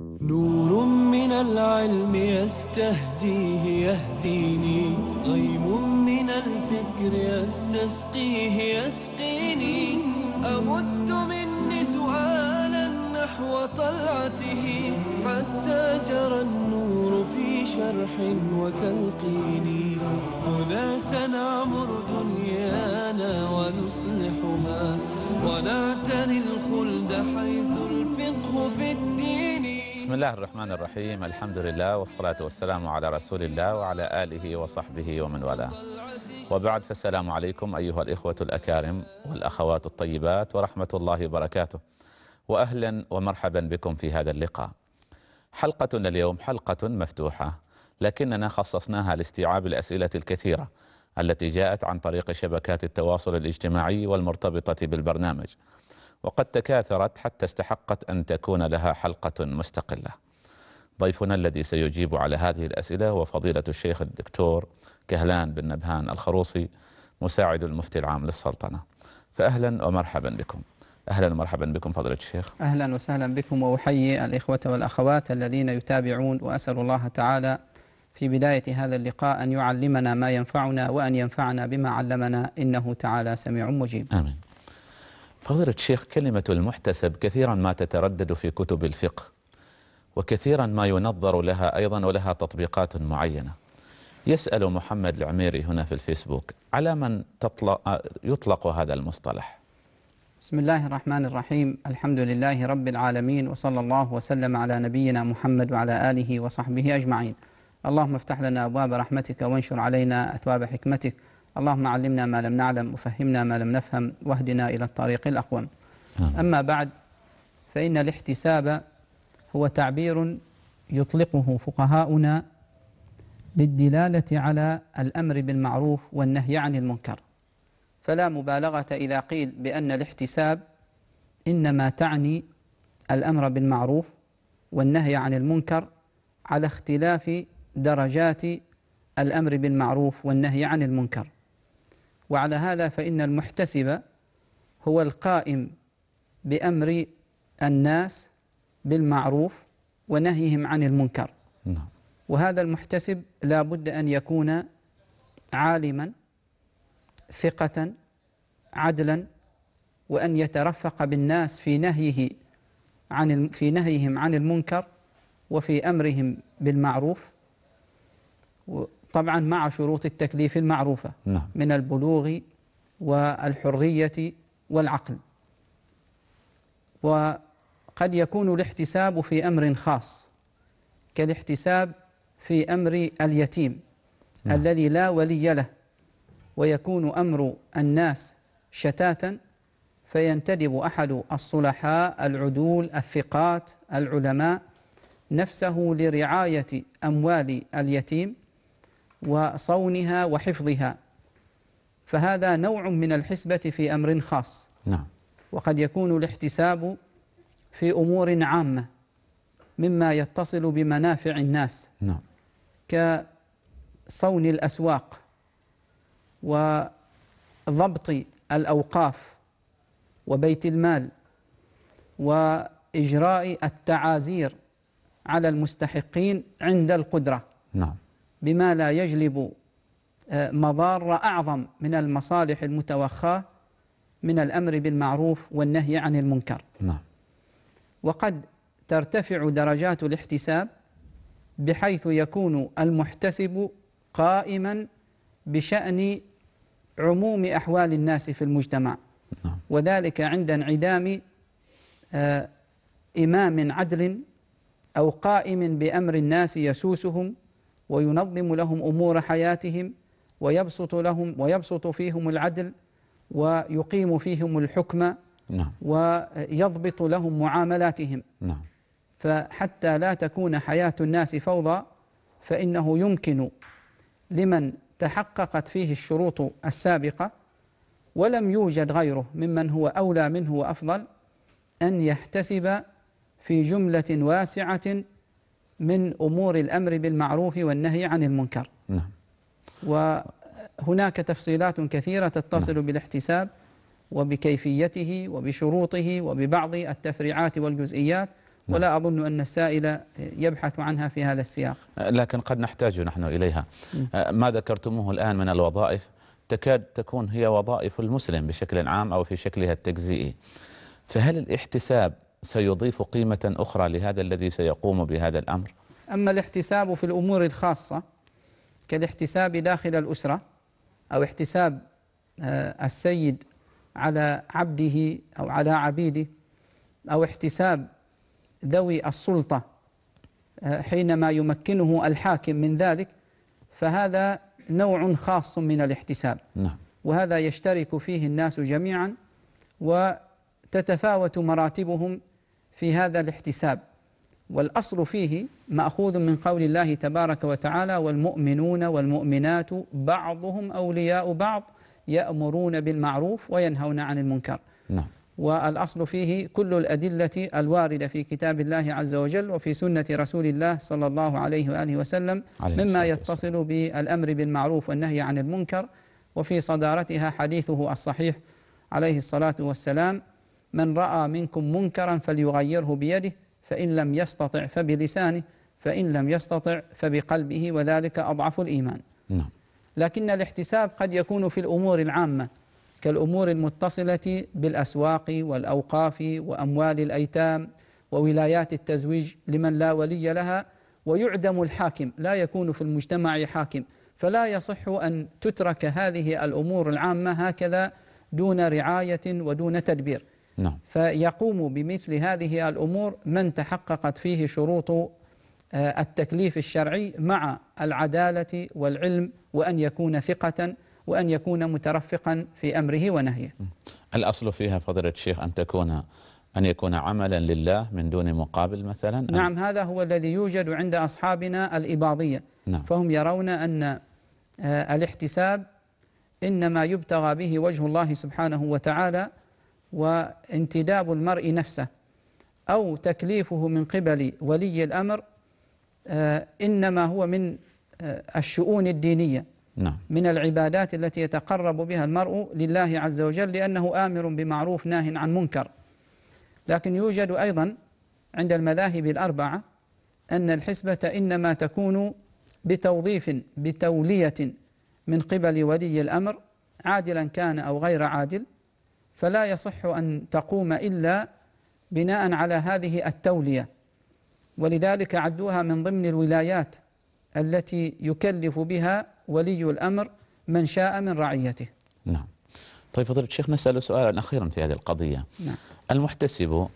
نور من العلم يستهديه يهديني غيم من الفكر يستسقيه يسقيني أمد مني سؤالا نحو طلعته حتى جرى النور في شرح وتلقيني هنا سنعمر دنيانا ونصلحها ونعتني الخلد حيث الفقه في الدين بسم الله الرحمن الرحيم الحمد لله والصلاة والسلام على رسول الله وعلى آله وصحبه ومن والاه وبعد فالسلام عليكم أيها الإخوة الأكارم والأخوات الطيبات ورحمة الله وبركاته وأهلا ومرحبا بكم في هذا اللقاء حلقتنا اليوم حلقة مفتوحة لكننا خصصناها لاستيعاب الأسئلة الكثيرة التي جاءت عن طريق شبكات التواصل الاجتماعي والمرتبطة بالبرنامج وقد تكاثرت حتى استحقت أن تكون لها حلقة مستقلة ضيفنا الذي سيجيب على هذه الأسئلة هو فضيلة الشيخ الدكتور كهلان بن نبهان الخروصي مساعد المفتي العام للسلطنة فأهلا ومرحبا بكم أهلا ومرحبا بكم فضيلة الشيخ أهلا وسهلا بكم وأحيي الإخوة والأخوات الذين يتابعون وأسأل الله تعالى في بداية هذا اللقاء أن يعلمنا ما ينفعنا وأن ينفعنا بما علمنا إنه تعالى سميع مجيب آمين فضيلة الشيخ كلمة المحتسب كثيرا ما تتردد في كتب الفقه وكثيرا ما ينظر لها أيضا ولها تطبيقات معينة يسأل محمد العميري هنا في الفيسبوك على من تطلق يطلق هذا المصطلح بسم الله الرحمن الرحيم الحمد لله رب العالمين وصلى الله وسلم على نبينا محمد وعلى آله وصحبه أجمعين اللهم افتح لنا أبواب رحمتك وانشر علينا أثواب حكمتك اللهم علمنا ما لم نعلم وفهمنا ما لم نفهم واهدنا إلى الطريق الأقوم أما بعد فإن الاحتساب هو تعبير يطلقه فقهاؤنا للدلالة على الأمر بالمعروف والنهي عن المنكر فلا مبالغة إذا قيل بأن الاحتساب إنما تعني الأمر بالمعروف والنهي عن المنكر على اختلاف درجات الأمر بالمعروف والنهي عن المنكر وعلى هذا فإن المحتسب هو القائم بأمر الناس بالمعروف ونهيهم عن المنكر نعم. وهذا المحتسب لا بد أن يكون عالما ثقة عدلا وأن يترفق بالناس في نهيه عن في نهيهم عن المنكر وفي أمرهم بالمعروف طبعا مع شروط التكليف المعروفة نعم. من البلوغ والحرية والعقل وقد يكون الاحتساب في أمر خاص كالاحتساب في أمر اليتيم نعم. الذي لا ولي له ويكون أمر الناس شتاتا فينتدب أحد الصلحاء العدول الثقات العلماء نفسه لرعاية أموال اليتيم وصونها وحفظها فهذا نوع من الحسبة في أمر خاص نعم وقد يكون الاحتساب في أمور عامة مما يتصل بمنافع الناس نعم كصون الأسواق وضبط الأوقاف وبيت المال وإجراء التعازير على المستحقين عند القدرة نعم بما لا يجلب آه، مضار أعظم من المصالح المتوخاة من الأمر بالمعروف والنهي عن المنكر نعم. وقد ترتفع درجات الاحتساب بحيث يكون المحتسب قائما بشأن عموم أحوال الناس في المجتمع نعم. وذلك عند انعدام آه، إمام عدل أو قائم بأمر الناس يسوسهم وينظم لهم امور حياتهم ويبسط لهم ويبسط فيهم العدل ويقيم فيهم الحكم نعم. ويضبط لهم معاملاتهم نعم. فحتى لا تكون حياة الناس فوضى فإنه يمكن لمن تحققت فيه الشروط السابقة ولم يوجد غيره ممن هو أولى منه وأفضل أن يحتسب في جملة واسعة من أمور الأمر بالمعروف والنهي عن المنكر نعم وهناك تفصيلات كثيرة تتصل نعم. بالاحتساب وبكيفيته وبشروطه وببعض التفريعات والجزئيات نعم. ولا أظن أن السائل يبحث عنها في هذا السياق لكن قد نحتاج نحن إليها نعم. أه، ما ذكرتموه الآن من الوظائف تكاد تكون هي وظائف المسلم بشكل عام أو في شكلها التجزئي فهل الاحتساب سيضيف قيمة أخرى لهذا الذي سيقوم بهذا الأمر أما الاحتساب في الأمور الخاصة كالاحتساب داخل الأسرة أو احتساب آه، السيد على عبده أو على عبيده أو احتساب ذوي السلطة آه، حينما يمكنه الحاكم من ذلك فهذا نوع خاص من الاحتساب نعم. وهذا يشترك فيه الناس جميعا وتتفاوت مراتبهم في هذا الاحتساب والأصل فيه مأخوذ من قول الله تبارك وتعالى والمؤمنون والمؤمنات بعضهم أولياء بعض يأمرون بالمعروف وينهون عن المنكر نعم والأصل فيه كل الأدلة الواردة في كتاب الله عز وجل وفي سنة رسول الله صلى الله عليه وآله وسلم عليه مما يتصل بالأمر بالمعروف والنهي عن المنكر وفي صدارتها حديثه الصحيح عليه الصلاة والسلام من رأى منكم منكرا فليغيره بيده فإن لم يستطع فبلسانه فإن لم يستطع فبقلبه وذلك أضعف الإيمان نعم. لكن الاحتساب قد يكون في الأمور العامة كالأمور المتصلة بالأسواق والأوقاف وأموال الأيتام وولايات التزويج لمن لا ولي لها ويعدم الحاكم لا يكون في المجتمع حاكم فلا يصح أن تترك هذه الأمور العامة هكذا دون رعاية ودون تدبير نعم. فيقوم بمثل هذه الأمور من تحققت فيه شروط آه، التكليف الشرعي مع العدالة والعلم وأن يكون ثقة وأن يكون مترفقا في أمره ونهيه الأصل فيها فضيلة الشيخ أن تكون أن يكون عملا لله من دون مقابل مثلا نعم هذا هو الذي يوجد عند أصحابنا الإباضية نعم. فهم يرون أن آه، الاحتساب إنما يبتغى به وجه الله سبحانه وتعالى وانتداب المرء نفسه أو تكليفه من قبل ولي الأمر آه، إنما هو من آه، الشؤون الدينية نعم. من العبادات التي يتقرب بها المرء لله عز وجل لأنه آمر بمعروف ناه عن منكر لكن يوجد أيضا عند المذاهب الأربعة أن الحسبة إنما تكون بتوظيف بتولية من قبل ولي الأمر عادلا كان أو غير عادل فلا يصح أن تقوم إلا بناء على هذه التولية ولذلك عدوها من ضمن الولايات التي يكلف بها ولي الأمر من شاء من رعيته نعم طيب فضيلة الشيخ نسأل سؤالا أخيرا في هذه القضية نعم. المحتسب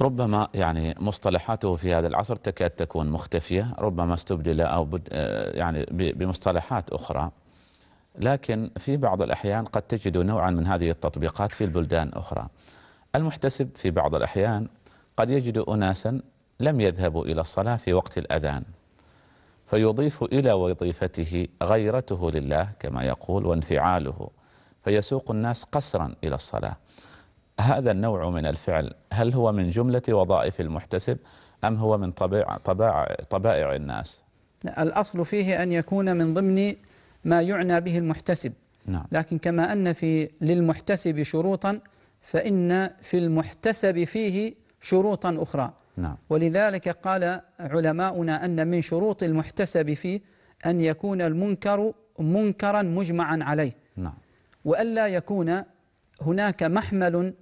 ربما يعني مصطلحاته في هذا العصر تكاد تكون مختفية ربما استبدل أو آه، يعني بمصطلحات أخرى لكن في بعض الأحيان قد تجد نوعا من هذه التطبيقات في البلدان أخرى المحتسب في بعض الأحيان قد يجد أناسا لم يذهبوا إلى الصلاة في وقت الأذان فيضيف إلى وظيفته غيرته لله كما يقول وانفعاله فيسوق الناس قسرا إلى الصلاة هذا النوع من الفعل هل هو من جملة وظائف المحتسب أم هو من طبيع طبائع الناس الأصل فيه أن يكون من ضمن ما يعنى به المحتسب نعم. لكن كما أن في للمحتسب شروطا فإن في المحتسب فيه شروطا أخرى نعم. ولذلك قال علماؤنا أن من شروط المحتسب فيه أن يكون المنكر منكرا مجمعا عليه نعم. وألا يكون هناك محمل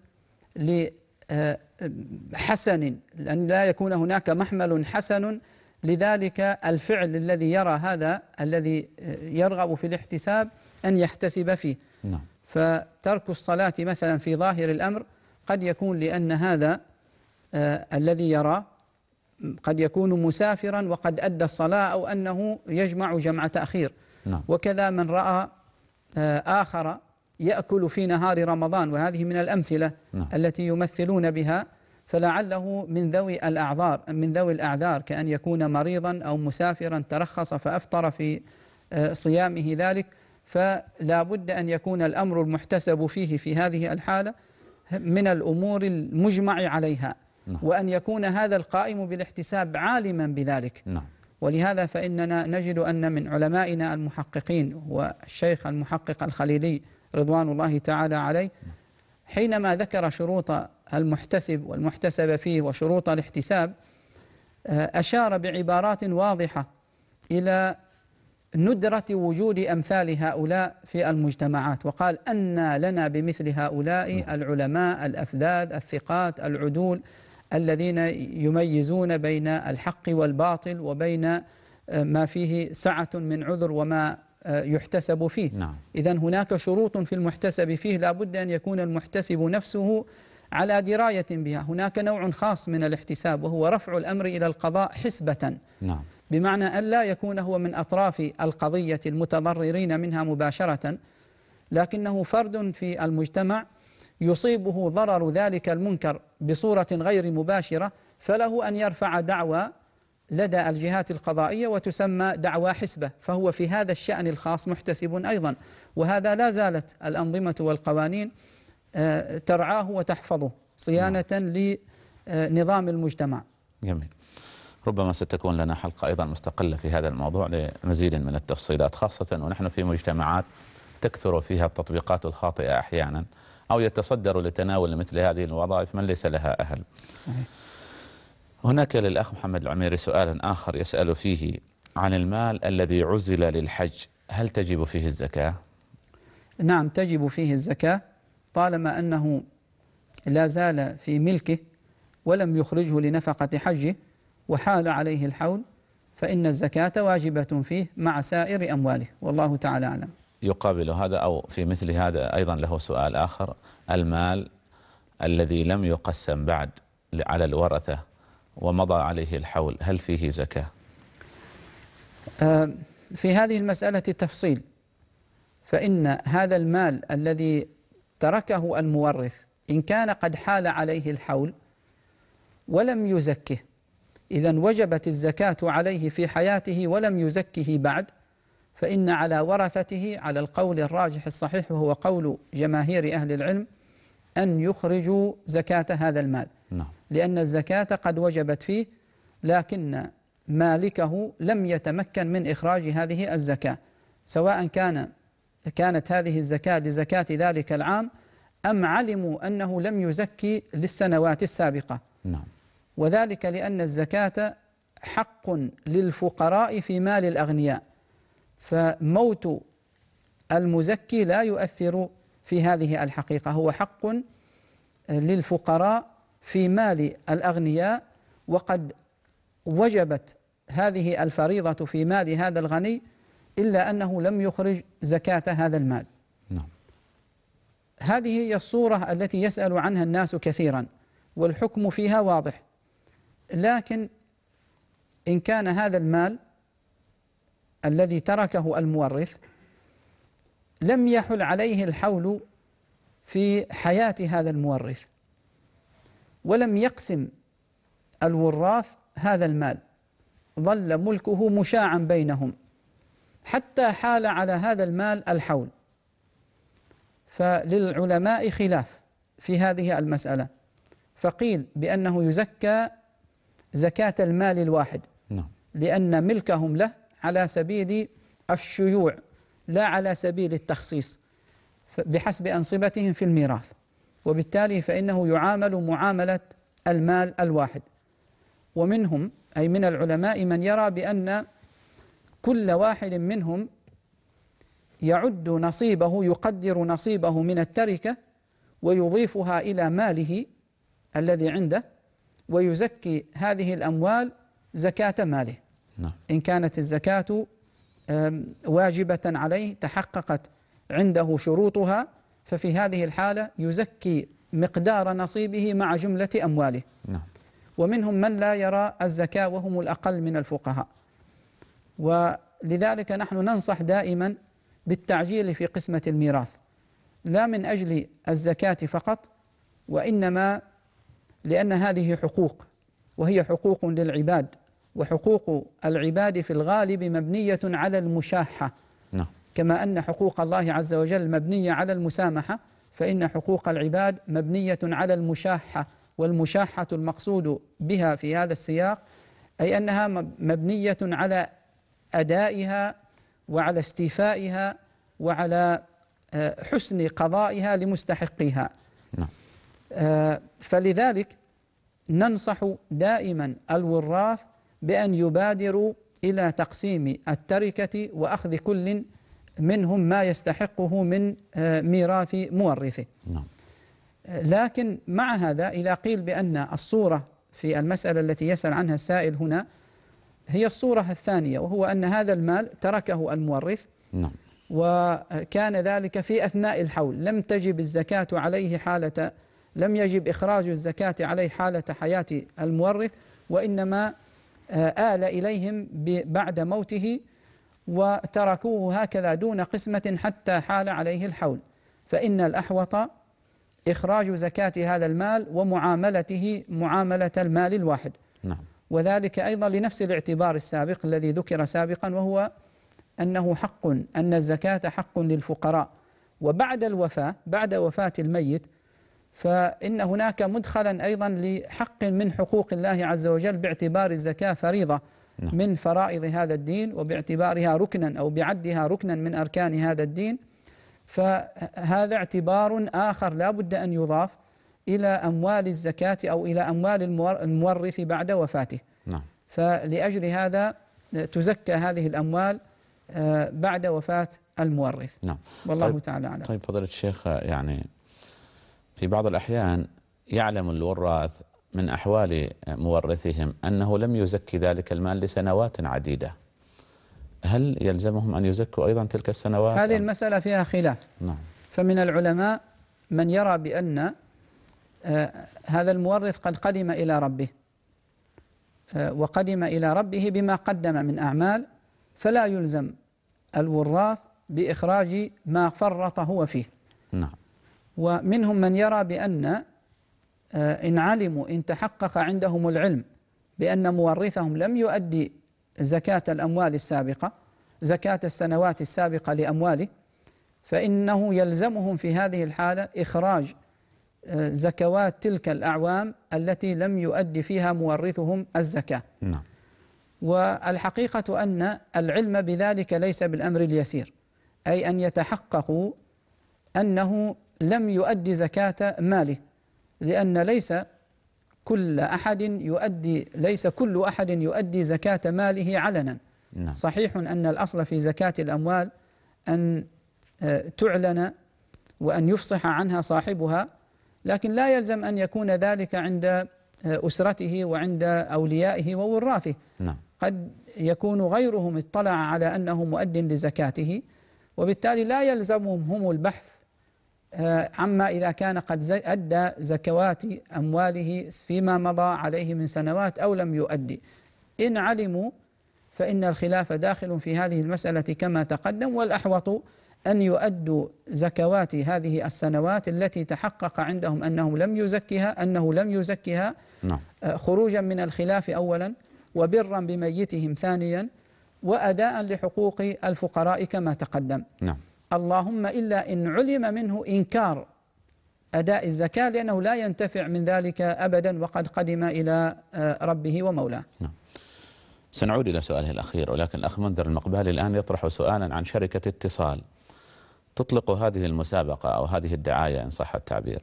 لحسن آه، أن لا يكون هناك محمل حسن لذلك الفعل الذي يرى هذا الذي آه، يرغب في الاحتساب أن يحتسب فيه نعم. فترك الصلاة مثلا في ظاهر الأمر قد يكون لأن هذا آه الذي يرى قد يكون مسافرا وقد أدى الصلاة أو أنه يجمع جمع تأخير نعم. وكذا من رأى آه آخر يأكل في نهار رمضان وهذه من الأمثلة نعم. التي يمثلون بها فلعله من ذوي الأعذار من ذوي الأعذار كأن يكون مريضا أو مسافرا ترخص فأفطر في آه، صيامه ذلك فلا بد أن يكون الأمر المحتسب فيه في هذه الحالة من الأمور المجمع عليها نعم. وأن يكون هذا القائم بالاحتساب عالما بذلك نعم. ولهذا فإننا نجد أن من علمائنا المحققين والشيخ المحقق الخليلي رضوان الله تعالى عليه حينما ذكر شروط المحتسب والمحتسب فيه وشروط الاحتساب آه، أشار بعبارات واضحة إلى ندرة وجود أمثال هؤلاء في المجتمعات وقال أن لنا بمثل هؤلاء نعم. العلماء الأفذاذ الثقات العدول الذين يميزون بين الحق والباطل وبين آه، ما فيه سعة من عذر وما آه، يحتسب فيه نعم. إذا هناك شروط في المحتسب فيه لا بد أن يكون المحتسب نفسه على دراية بها هناك نوع خاص من الاحتساب وهو رفع الأمر إلى القضاء حسبة نعم بمعنى أن لا يكون هو من أطراف القضية المتضررين منها مباشرة لكنه فرد في المجتمع يصيبه ضرر ذلك المنكر بصورة غير مباشرة فله أن يرفع دعوى لدى الجهات القضائية وتسمى دعوى حسبة فهو في هذا الشأن الخاص محتسب أيضا وهذا لا زالت الأنظمة والقوانين آه، ترعاه وتحفظه صيانة نعم. لنظام آه، المجتمع جميل ربما ستكون لنا حلقة أيضا مستقلة في هذا الموضوع لمزيد من التفصيلات خاصة ونحن في مجتمعات تكثر فيها التطبيقات الخاطئة أحيانا أو يتصدر لتناول مثل هذه الوظائف من ليس لها أهل صحيح. هناك للأخ محمد العميري سؤال آخر يسأل فيه عن المال الذي عزل للحج هل تجب فيه الزكاة؟ نعم تجب فيه الزكاة طالما أنه لا زال في ملكه ولم يخرجه لنفقة حجه وحال عليه الحول فإن الزكاة واجبة فيه مع سائر أمواله والله تعالى أعلم يقابل هذا أو في مثل هذا أيضا له سؤال آخر المال الذي لم يقسم بعد على الورثة ومضى عليه الحول هل فيه زكاة؟ آه، في هذه المسألة تفصيل فإن هذا المال الذي تركه المورث إن كان قد حال عليه الحول ولم يزكه إذا وجبت الزكاة عليه في حياته ولم يزكه بعد فإن على ورثته على القول الراجح الصحيح وهو قول جماهير أهل العلم أن يخرجوا زكاة هذا المال نعم. لأن الزكاة قد وجبت فيه لكن مالكه لم يتمكن من إخراج هذه الزكاة سواء كان كانت هذه الزكاة لزكاة ذلك العام أم علموا أنه لم يزكي للسنوات السابقة نعم وذلك لأن الزكاة حق للفقراء في مال الأغنياء فموت المزكي لا يؤثر في هذه الحقيقة هو حق للفقراء في مال الأغنياء وقد وجبت هذه الفريضة في مال هذا الغني إلا أنه لم يخرج زكاة هذا المال نعم. هذه هي الصورة التي يسأل عنها الناس كثيرا والحكم فيها واضح لكن إن كان هذا المال الذي تركه المورث لم يحل عليه الحول في حياة هذا المورث ولم يقسم الوراث هذا المال ظل ملكه مشاعا بينهم حتى حال على هذا المال الحول فللعلماء خلاف في هذه المسألة فقيل بأنه يزكى زكاة المال الواحد نعم. لأن ملكهم له على سبيل الشيوع لا على سبيل التخصيص بحسب أنصبتهم في الميراث وبالتالي فإنه يعامل معاملة المال الواحد ومنهم أي من العلماء من يرى بأن كل واحد منهم يعد نصيبه يقدر نصيبه من التركة ويضيفها إلى ماله الذي عنده ويزكي هذه الأموال زكاة ماله نعم. إن كانت الزكاة واجبة عليه تحققت عنده شروطها ففي هذه الحالة يزكي مقدار نصيبه مع جملة أمواله نعم. ومنهم من لا يرى الزكاة وهم الأقل من الفقهاء ولذلك نحن ننصح دائما بالتعجيل في قسمة الميراث لا من أجل الزكاة فقط وإنما لأن هذه حقوق وهي حقوق للعباد وحقوق العباد في الغالب مبنية على المشاحة نعم. كما أن حقوق الله عز وجل مبنية على المسامحة فإن حقوق العباد مبنية على المشاحة والمشاحة المقصود بها في هذا السياق أي أنها مبنية على ادائها وعلى استيفائها وعلى آه، حسن قضائها لمستحقيها نعم. آه، فلذلك ننصح دائما الوراث بأن يبادروا إلى تقسيم التركة وأخذ كل منهم ما يستحقه من آه، ميراث مورثه نعم. لكن مع هذا إذا قيل بأن الصورة في المسألة التي يسأل عنها السائل هنا هي الصورة الثانية وهو أن هذا المال تركه المورث نعم وكان ذلك في أثناء الحول لم تجب الزكاة عليه حالة لم يجب إخراج الزكاة عليه حالة حياة المورث وإنما آه، آل إليهم بعد موته وتركوه هكذا دون قسمة حتى حال عليه الحول فإن الأحوط إخراج زكاة هذا المال ومعاملته معاملة المال الواحد نعم وذلك ايضا لنفس الاعتبار السابق الذي ذكر سابقا وهو انه حق ان الزكاه حق للفقراء وبعد الوفاه بعد وفاه الميت فان هناك مدخلا ايضا لحق من حقوق الله عز وجل باعتبار الزكاه فريضه نعم. من فرائض هذا الدين وباعتبارها ركنا او بعدها ركنا من اركان هذا الدين فهذا اعتبار اخر لا بد ان يضاف إلى أموال الزكاة أو إلى أموال المورث بعد وفاته نعم. فلأجل هذا تزكى هذه الأموال آه، بعد وفاة المورث نعم. والله طيب تعالى أعلم طيب فضيلة الشيخ آه، يعني في بعض الأحيان يعلم الوراث من أحوال آه، مورثهم أنه لم يزكي ذلك المال لسنوات عديدة هل يلزمهم أن يزكوا أيضا تلك السنوات؟ هذه المسألة فيها خلاف نعم. فمن العلماء من يرى بأن آه، هذا المورث قد قدم إلى ربه آه، وقدم إلى ربه بما قدم من أعمال فلا يلزم الوراث بإخراج ما فرط هو فيه نعم ومنهم من يرى بأن آه، إن علموا إن تحقق عندهم العلم بأن مورثهم لم يؤدي زكاة الأموال السابقة زكاة السنوات السابقة لأمواله فإنه يلزمهم في هذه الحالة إخراج زكوات تلك الأعوام التي لم يؤد فيها مورثهم الزكاة نعم. والحقيقة أن العلم بذلك ليس بالأمر اليسير أي أن يتحققوا أنه لم يؤدي زكاة ماله لأن ليس كل أحد يؤدي ليس كل أحد يؤدي زكاة ماله علنا نعم. صحيح أن الأصل في زكاة الأموال أن آه، تعلن وأن يفصح عنها صاحبها لكن لا يلزم أن يكون ذلك عند آه، أسرته وعند أوليائه ووراثه نعم. قد يكون غيرهم اطلع على أنه مؤد لزكاته وبالتالي لا يلزمهم هم البحث آه، عما إذا كان قد أدى زكوات أمواله فيما مضى عليه من سنوات أو لم يؤدي إن علموا فإن الخلاف داخل في هذه المسألة كما تقدم والأحوط أن يؤدوا زكوات هذه السنوات التي تحقق عندهم أنهم لم يزكها أنه لم يزكها نعم. آه، خروجا من الخلاف أولا وبرا بميتهم ثانيا وأداء لحقوق الفقراء كما تقدم نعم. اللهم إلا إن علم منه إنكار أداء الزكاة لأنه لا ينتفع من ذلك أبدا وقد قدم إلى آه، ربه ومولاه نعم. سنعود إلى سؤاله الأخير ولكن الأخ منذر المقبال الآن يطرح سؤالا عن شركة اتصال تطلق هذه المسابقة أو هذه الدعاية إن صح التعبير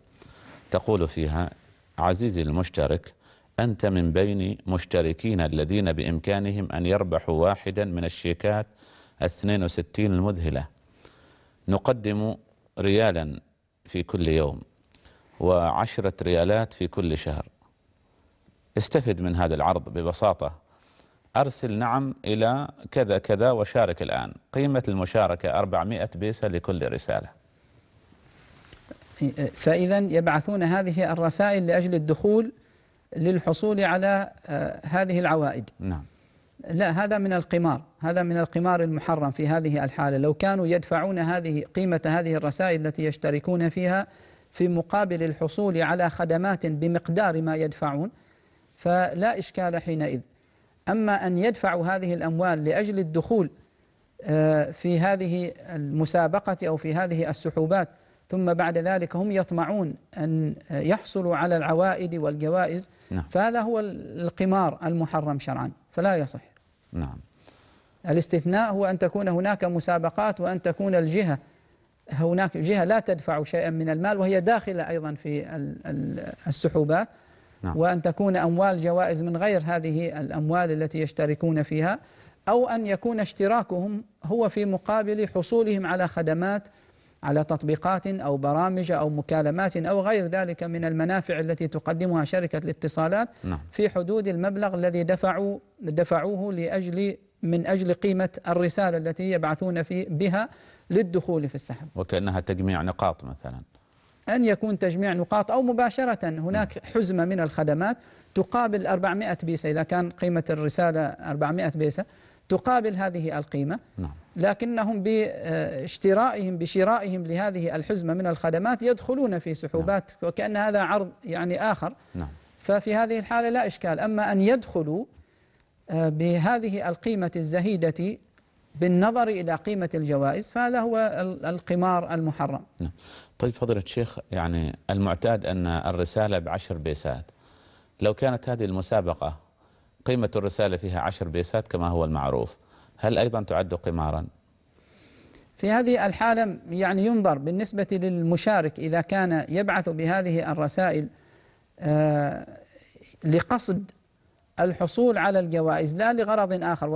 تقول فيها عزيزي المشترك أنت من بين مشتركين الذين بإمكانهم أن يربحوا واحدا من الشيكات 62 المذهلة نقدم ريالا في كل يوم وعشرة ريالات في كل شهر استفد من هذا العرض ببساطة أرسل نعم إلى كذا كذا وشارك الآن قيمة المشاركة 400 بيسة لكل رسالة فإذا يبعثون هذه الرسائل لأجل الدخول للحصول على آه، هذه العوائد نعم لا هذا من القمار هذا من القمار المحرم في هذه الحالة لو كانوا يدفعون هذه قيمة هذه الرسائل التي يشتركون فيها في مقابل الحصول على خدمات بمقدار ما يدفعون فلا إشكال حينئذ أما أن يدفعوا هذه الأموال لأجل الدخول آه، في هذه المسابقة أو في هذه السحوبات ثم بعد ذلك هم يطمعون أن يحصلوا على العوائد والجوائز نعم. فهذا هو القمار المحرم شرعا فلا يصح نعم الاستثناء هو أن تكون هناك مسابقات وأن تكون الجهة هناك جهة لا تدفع شيئا من المال وهي داخلة أيضا في السحوبات نعم. وأن تكون أموال جوائز من غير هذه الأموال التي يشتركون فيها أو أن يكون اشتراكهم هو في مقابل حصولهم على خدمات على تطبيقات أو برامج أو مكالمات أو غير ذلك من المنافع التي تقدمها شركة الاتصالات نعم. في حدود المبلغ الذي دفعوا دفعوه لأجل من أجل قيمة الرسالة التي يبعثون في بها للدخول في السحب وكأنها تجميع نقاط مثلا أن يكون تجميع نقاط أو مباشرة هناك حزمة من الخدمات تقابل 400 بيسة إذا كان قيمة الرسالة 400 بيسة تقابل هذه القيمة نعم. لكنهم باشترائهم آه، بشرائهم لهذه الحزمة من الخدمات يدخلون في سحوبات نعم. وكأن هذا عرض يعني آخر نعم. ففي هذه الحالة لا إشكال أما أن يدخلوا آه، بهذه القيمة الزهيدة بالنظر إلى قيمة الجوائز فهذا هو القمار المحرم طيب فضيلة الشيخ يعني المعتاد أن الرسالة بعشر بيسات لو كانت هذه المسابقة قيمة الرسالة فيها عشر بيسات كما هو المعروف هل أيضا تعد قمارا؟ في هذه الحالة يعني ينظر بالنسبة للمشارك إذا كان يبعث بهذه الرسائل آه، لقصد الحصول على الجوائز لا لغرض آخر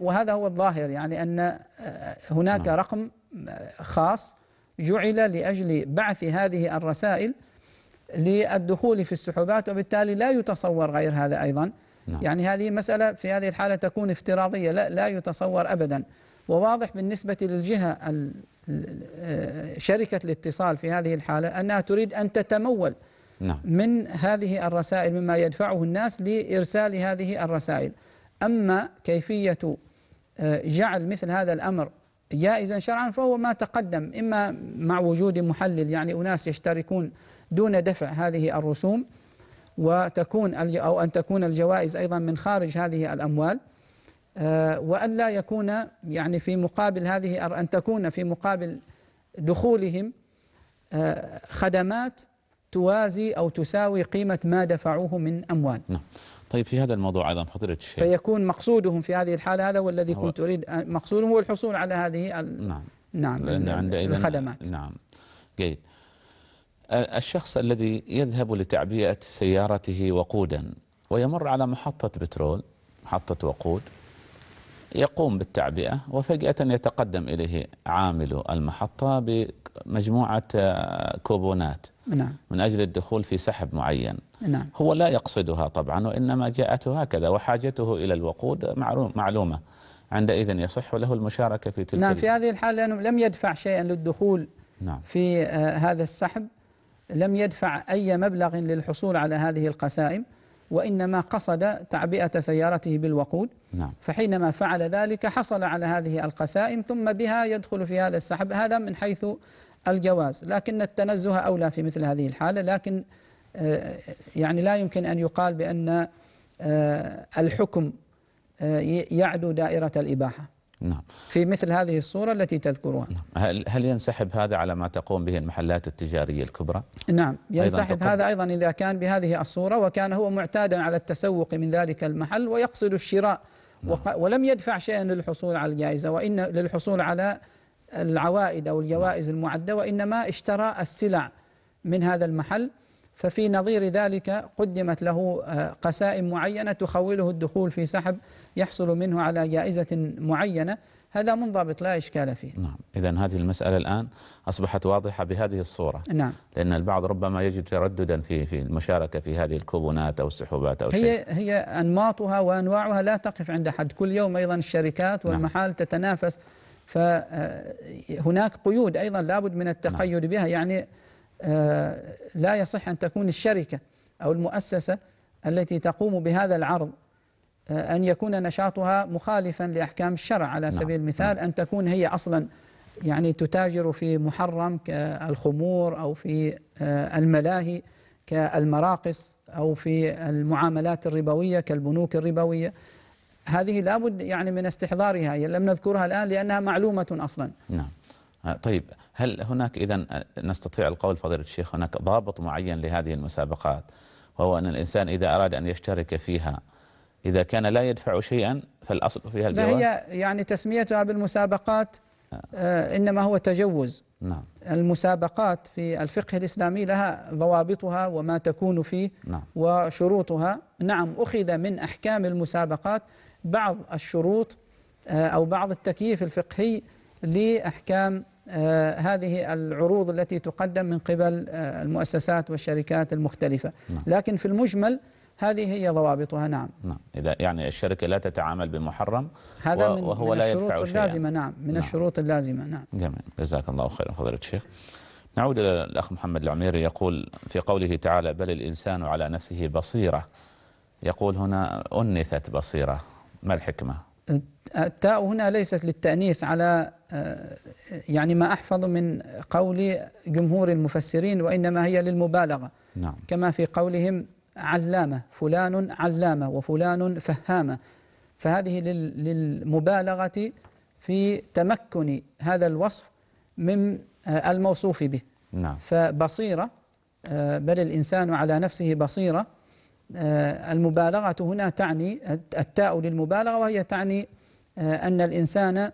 وهذا هو الظاهر يعني أن آه، هناك نعم. رقم آه، خاص جعل لأجل بعث هذه الرسائل للدخول في السحبات وبالتالي لا يتصور غير هذا أيضا نعم. يعني هذه مسألة في هذه الحالة تكون افتراضية لا, لا يتصور أبدا وواضح بالنسبة للجهة شركة الاتصال في هذه الحالة أنها تريد أن تتمول نعم. من هذه الرسائل مما يدفعه الناس لإرسال هذه الرسائل أما كيفية آه، جعل مثل هذا الأمر جائزا شرعا فهو ما تقدم إما مع وجود محلل يعني أناس يشتركون دون دفع هذه الرسوم وتكون أو أن تكون الجوائز أيضا من خارج هذه الأموال آه، وأن لا يكون يعني في مقابل هذه أن تكون في مقابل دخولهم آه، خدمات توازي أو تساوي قيمة ما دفعوه من أموال نعم. طيب في هذا الموضوع أيضا فضيلة الشيخ فيكون مقصودهم في هذه الحالة هذا هو الذي كنت أريد مقصودهم هو الحصول على هذه نعم نعم الخدمات نعم جيد الشخص الذي يذهب لتعبئة سيارته وقودا ويمر على محطة بترول محطة وقود يقوم بالتعبئة وفجأة يتقدم إليه عامل المحطة بمجموعة آه، كوبونات نعم. من أجل الدخول في سحب معين نعم. هو لا يقصدها طبعا وإنما جاءته هكذا وحاجته إلى الوقود معلومة عندئذ يصح له المشاركة في تلك نعم في هذه الحالة لأنه لم يدفع شيئا للدخول نعم. في آه، هذا السحب لم يدفع أي مبلغ للحصول على هذه القسائم وإنما قصد تعبئة سيارته بالوقود نعم. فحينما فعل ذلك حصل على هذه القسائم ثم بها يدخل في هذا السحب هذا من حيث الجواز لكن التنزه أولى في مثل هذه الحالة لكن آه، يعني لا يمكن أن يقال بأن آه، الحكم آه، يعدو دائرة الإباحة نعم في مثل هذه الصورة التي تذكرها نعم. هل, هل ينسحب هذا على ما تقوم به المحلات التجارية الكبرى؟ نعم ينسحب أيضاً هذا أيضا إذا كان بهذه الصورة وكان هو معتادا على التسوق من ذلك المحل ويقصد الشراء نعم. ولم يدفع شيئا للحصول على الجائزة وإن للحصول على العوائد أو الجوائز نعم. المعدة وإنما اشترى السلع من هذا المحل ففي نظير ذلك قدمت له آه، قسائم معينة تخوله الدخول في سحب يحصل منه على جائزة معينة هذا منضبط لا إشكال فيه نعم إذا هذه المسألة الآن أصبحت واضحة بهذه الصورة نعم لأن البعض ربما يجد ترددا في في المشاركة في هذه الكوبونات أو السحوبات أو هي شيء. هي أنماطها وأنواعها لا تقف عند حد كل يوم أيضا الشركات نعم. والمحال نعم. تتنافس فهناك آه، قيود أيضا لابد من التقيد نعم. بها يعني آه، لا يصح أن تكون الشركة أو المؤسسة التي تقوم بهذا العرض آه، أن يكون نشاطها مخالفا لأحكام الشرع على نعم، سبيل نعم. المثال أن تكون هي أصلا يعني تتاجر في محرم كالخمور أو في آه، الملاهي كالمراقص أو في المعاملات الربوية كالبنوك الربوية هذه لابد يعني من استحضارها لم نذكرها الآن لأنها معلومة أصلا نعم آه، طيب هل هناك إذا نستطيع القول فضيلة الشيخ هناك ضابط معين لهذه المسابقات وهو أن الإنسان إذا أراد أن يشترك فيها إذا كان لا يدفع شيئا فالأصل فيها الجواز لا هي يعني تسميتها بالمسابقات آه، إنما هو تجوز نعم. المسابقات في الفقه الإسلامي لها ضوابطها وما تكون فيه نعم. وشروطها نعم أخذ من أحكام المسابقات بعض الشروط آه، أو بعض التكييف الفقهي لأحكام آه، هذه العروض التي تقدم من قبل المؤسسات والشركات المختلفة نعم. لكن في المجمل هذه هي ضوابطها نعم نعم إذا يعني الشركة لا تتعامل بمحرم هذا من وهو من لا الشروط اللازمة نعم من نعم. الشروط اللازمة نعم جميل جزاك الله خيرا فضيلة الشيخ نعود إلى الأخ محمد العميري يقول في قوله تعالى بل الإنسان على نفسه بصيرة يقول هنا أنثت بصيرة ما الحكمة؟ التاء هنا ليست للتأنيث على آه، يعني ما أحفظ من قول جمهور المفسرين وإنما هي للمبالغة نعم. كما في قولهم علامة فلان علامة وفلان فهامة فهذه للمبالغة في تمكن هذا الوصف من آه، الموصوف به نعم. فبصيرة آه، بل الإنسان على نفسه بصيرة آه، المبالغة هنا تعني التاء للمبالغة وهي تعني أن الإنسان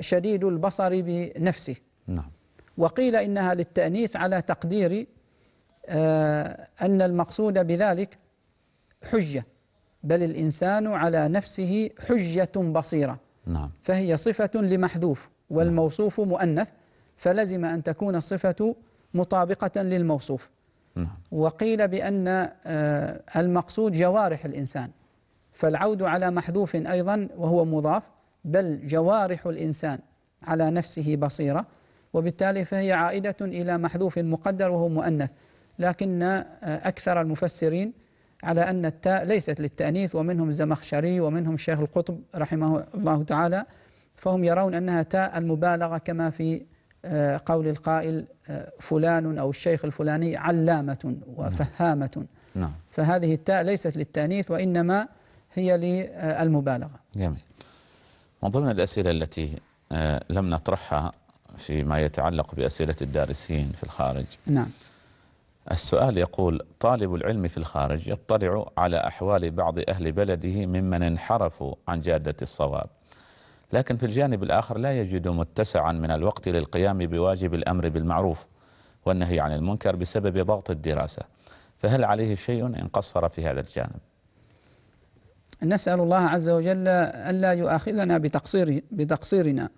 شديد البصر بنفسه نعم. وقيل إنها للتأنيث على تقدير آه، أن المقصود بذلك حجة بل الإنسان على نفسه حجة بصيرة نعم. فهي صفة لمحذوف والموصوف نعم. مؤنث فلزم أن تكون الصفة مطابقة للموصوف نعم. وقيل بأن آه، المقصود جوارح الإنسان فالعود على محذوف أيضا وهو مضاف بل جوارح الإنسان على نفسه بصيرة وبالتالي فهي عائدة إلى محذوف مقدر وهو مؤنث لكن آه، أكثر المفسرين على أن التاء ليست للتأنيث ومنهم الزمخشري ومنهم الشيخ القطب رحمه الله تعالى فهم يرون أنها تاء المبالغة كما في آه، قول القائل آه، فلان أو الشيخ الفلاني علامة وفهامة نعم. نعم. فهذه التاء ليست للتأنيث وإنما هي للمبالغة جميل من ضمن الأسئلة التي لم نطرحها فيما يتعلق بأسئلة الدارسين في الخارج نعم السؤال يقول طالب العلم في الخارج يطلع على أحوال بعض أهل بلده ممن انحرفوا عن جادة الصواب لكن في الجانب الآخر لا يجد متسعا من الوقت للقيام بواجب الأمر بالمعروف والنهي عن المنكر بسبب ضغط الدراسة فهل عليه شيء إن قصر في هذا الجانب نسأل الله عز وجل ألا يؤاخذنا بتقصير بتقصيرنا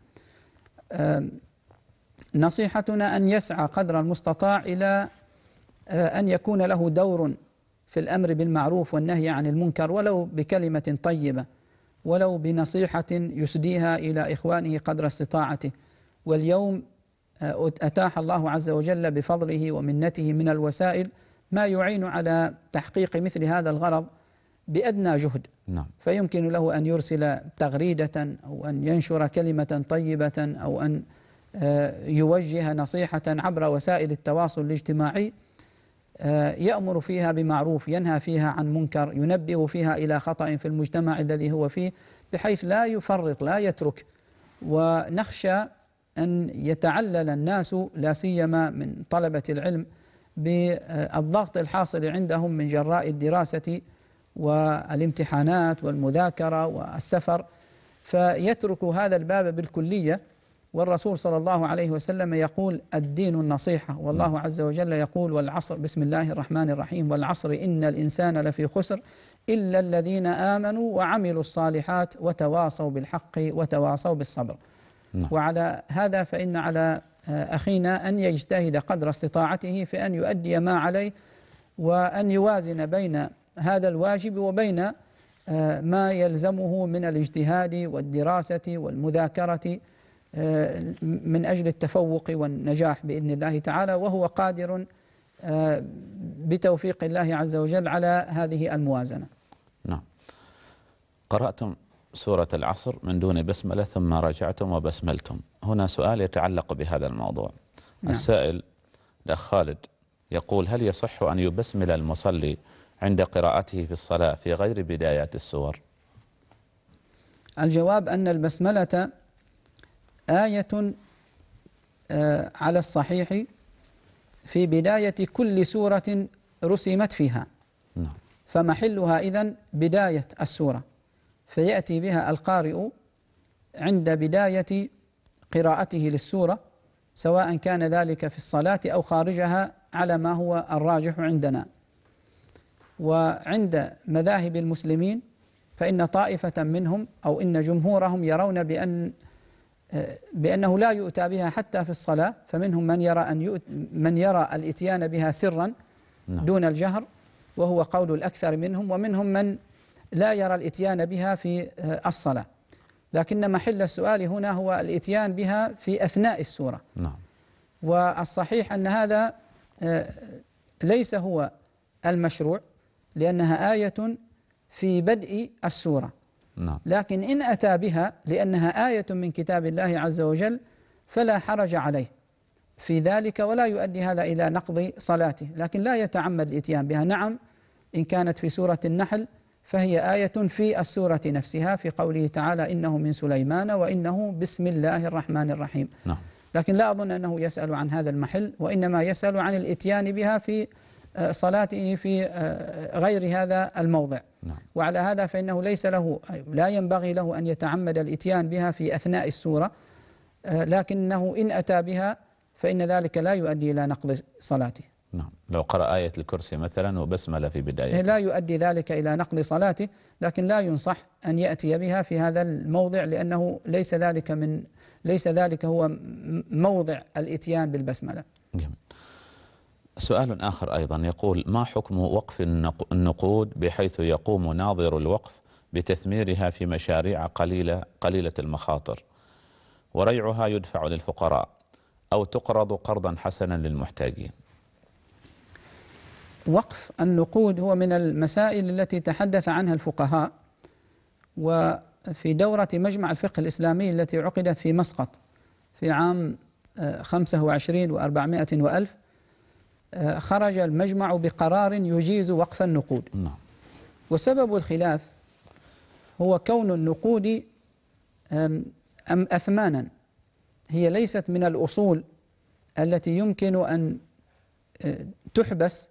نصيحتنا أن يسعى قدر المستطاع إلى آه، أن يكون له دور في الأمر بالمعروف والنهي عن المنكر ولو بكلمة طيبة ولو بنصيحة يسديها إلى إخوانه قدر استطاعته واليوم آه، أتاح الله عز وجل بفضله ومنته من الوسائل ما يعين على تحقيق مثل هذا الغرض بأدنى جهد نعم. فيمكن له أن يرسل تغريدة أو أن ينشر كلمة طيبة أو أن آه، يوجه نصيحة عبر وسائل التواصل الاجتماعي آه، يأمر فيها بمعروف ينهى فيها عن منكر ينبه فيها إلى خطأ في المجتمع الذي هو فيه بحيث لا يفرط لا يترك ونخشى أن يتعلل الناس لا سيما من طلبة العلم بالضغط الحاصل عندهم من جراء الدراسة والامتحانات والمذاكرة والسفر فيترك هذا الباب بالكلية والرسول صلى الله عليه وسلم يقول الدين النصيحة والله نعم. عز وجل يقول والعصر بسم الله الرحمن الرحيم والعصر إن الإنسان لفي خسر إلا الذين آمنوا وعملوا الصالحات وتواصوا بالحق وتواصوا بالصبر نعم. وعلى هذا فإن على آه، أخينا أن يجتهد قدر استطاعته في أن يؤدي ما عليه وأن يوازن بين هذا الواجب وبين آه، ما يلزمه من الاجتهاد والدراسة والمذاكرة من أجل التفوق والنجاح بإذن الله تعالى وهو قادر آه، بتوفيق الله عز وجل على هذه الموازنة نعم قرأتم سورة العصر من دون بسملة ثم رجعتم وبسملتم هنا سؤال يتعلق بهذا الموضوع نعم. السائل الأخ خالد يقول هل يصح أن يبسمل المصلي عند قراءته في الصلاة في غير بدايات السور الجواب أن البسملة آية آه، على الصحيح في بداية كل سورة رسمت فيها نعم. فمحلها إذن بداية السورة فيأتي بها القارئ عند بداية قراءته للسورة سواء كان ذلك في الصلاة أو خارجها على ما هو الراجح عندنا وعند مذاهب المسلمين فإن طائفة منهم أو إن جمهورهم يرون بأن بأنه لا يؤتى بها حتى في الصلاة فمنهم من يرى أن من يرى الإتيان بها سرا نعم. دون الجهر وهو قول الأكثر منهم ومنهم من لا يرى الإتيان بها في آه، الصلاة لكن محل السؤال هنا هو الإتيان بها في أثناء السورة نعم والصحيح أن هذا آه، ليس هو المشروع لأنها آية في بدء السورة نعم. لكن إن أتى بها لأنها آية من كتاب الله عز وجل فلا حرج عليه في ذلك ولا يؤدي هذا إلى نقض صلاته لكن لا يتعمد الإتيان بها نعم إن كانت في سورة النحل فهي آية في السورة نفسها في قوله تعالى إنه من سليمان وإنه بسم الله الرحمن الرحيم نعم. لكن لا أظن أنه يسأل عن هذا المحل وإنما يسأل عن الإتيان بها في صلاته في آه، غير هذا الموضع نعم. وعلى هذا فإنه ليس له لا ينبغي له أن يتعمد الإتيان بها في أثناء السورة آه، لكنه إن أتى بها فإن ذلك لا يؤدي إلى نقض صلاته نعم لو قرأ آية الكرسي مثلا وبسملة في بداية لا يؤدي ذلك إلى نقض صلاته لكن لا ينصح أن يأتي بها في هذا الموضع لأنه ليس ذلك من ليس ذلك هو موضع الإتيان بالبسملة جميل سؤال آخر أيضا يقول ما حكم وقف النقود بحيث يقوم ناظر الوقف بتثميرها في مشاريع قليلة قليلة المخاطر وريعها يدفع للفقراء أو تقرض قرضا حسنا للمحتاجين وقف النقود هو من المسائل التي تحدث عنها الفقهاء وفي دورة مجمع الفقه الإسلامي التي عقدت في مسقط في عام 25 آه، و400 وألف آه، خرج المجمع بقرار يجيز وقف النقود نعم. وسبب الخلاف هو كون النقود أم أثمانا هي ليست من الأصول التي يمكن أن آه، تحبس